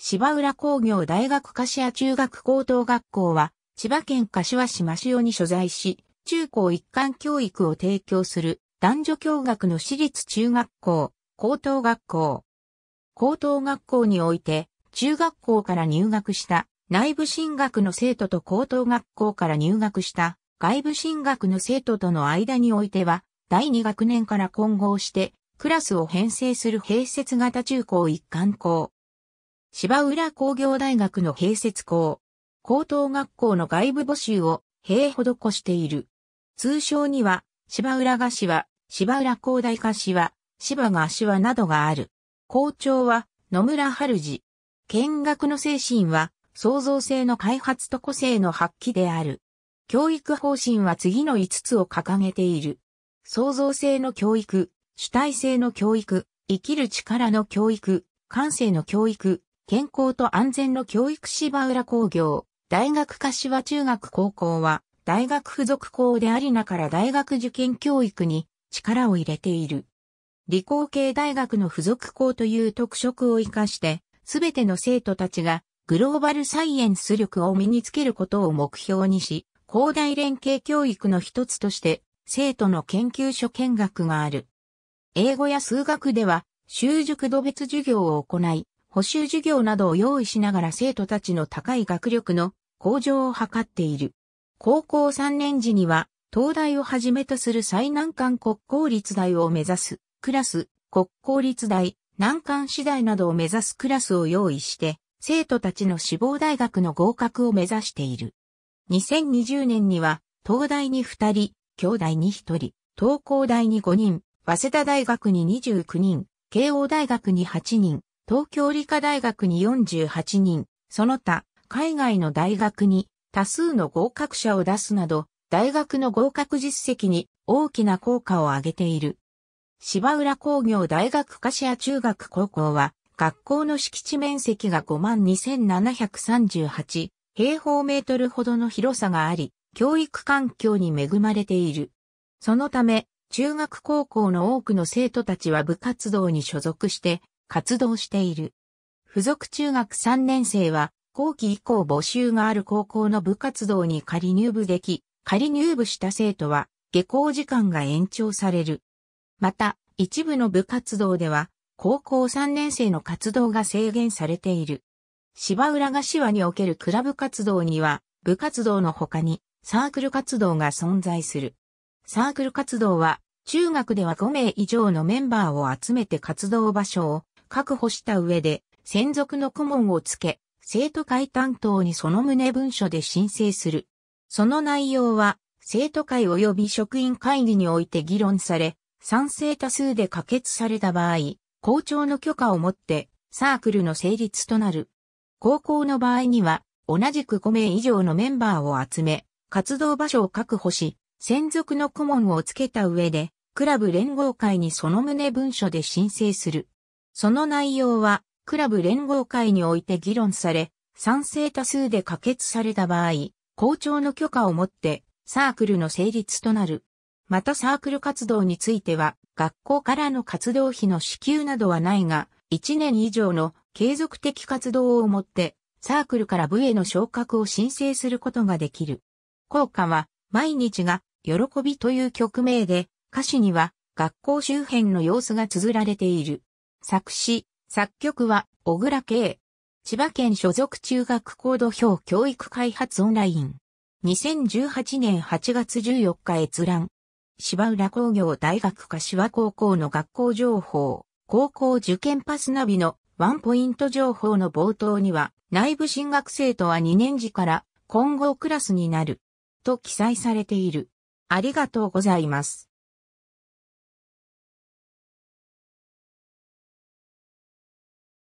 芝浦工業大学柏中学高等学校は、千葉県柏市真塩に所在し、中高一貫教育を提供する男女共学の私立中学校、高等学校。高等学校において、中学校から入学した内部進学の生徒と高等学校から入学した外部進学の生徒との間においては、第2学年から混合して、クラスを編成する併設型中高一貫校、芝浦工業大学の併設校、高等学校の外部募集を併施している。通称には、芝浦菓子は、芝浦工大菓子は、芝菓子はなどがある。校長は野村春次。見学の精神は、創造性の開発と個性の発揮である。教育方針は次の5つを掲げている。創造性の教育、主体性の教育、生きる力の教育、感性の教育、健康と安全の教育芝浦工業、大学柏中学高校は、大学付属校でありながら大学受験教育に力を入れている。理工系大学の付属校という特色を活かして、すべての生徒たちがグローバルサイエンス力を身につけることを目標にし、広大連携教育の一つとして、生徒の研究所見学がある。英語や数学では、習熟度別授業を行い、補修授業などを用意しながら生徒たちの高い学力の向上を図っている。高校3年時には、東大をはじめとする最難関国公立大を目指すクラス、国公立大、難関次第などを目指すクラスを用意して、生徒たちの志望大学の合格を目指している。2020年には、東大に2人、京大に1人、東高大に5人、早稲田大学に29人、慶応大学に8人、東京理科大学に48人、その他、海外の大学に多数の合格者を出すなど、大学の合格実績に大きな効果を上げている。芝浦工業大学柏中学高校は、学校の敷地面積が52,738平方メートルほどの広さがあり、教育環境に恵まれている。そのため、中学高校の多くの生徒たちは部活動に所属して、活動している。付属中学3年生は、後期以降募集がある高校の部活動に仮入部でき、仮入部した生徒は、下校時間が延長される。また、一部の部活動では、高校3年生の活動が制限されている。芝浦芝におけるクラブ活動には、部活動の他にサークル活動が存在する。サークル活動は、中学では5名以上のメンバーを集めて活動場所を確保した上で、専属の顧問をつけ、生徒会担当にその旨文書で申請する。その内容は、生徒会及び職員会議において議論され、賛成多数で可決された場合、校長の許可をもって、サークルの成立となる。高校の場合には、同じく5名以上のメンバーを集め、活動場所を確保し、専属の顧問をつけた上で、クラブ連合会にその旨文書で申請する。その内容は、クラブ連合会において議論され、賛成多数で可決された場合、校長の許可をもって、サークルの成立となる。またサークル活動については、学校からの活動費の支給などはないが、1年以上の継続的活動をもって、サークルから部への昇格を申請することができる。効果は、毎日が、喜びという曲名で、歌詞には、学校周辺の様子が綴られている。作詞、作曲は、小倉慶。千葉県所属中学校土俵教育開発オンライン。2018年8月14日閲覧。芝浦工業大学柏高校の学校情報、高校受験パスナビのワンポイント情報の冒頭には、内部進学生とは2年次から混合クラスになる、と記載されている。ありがとうございます。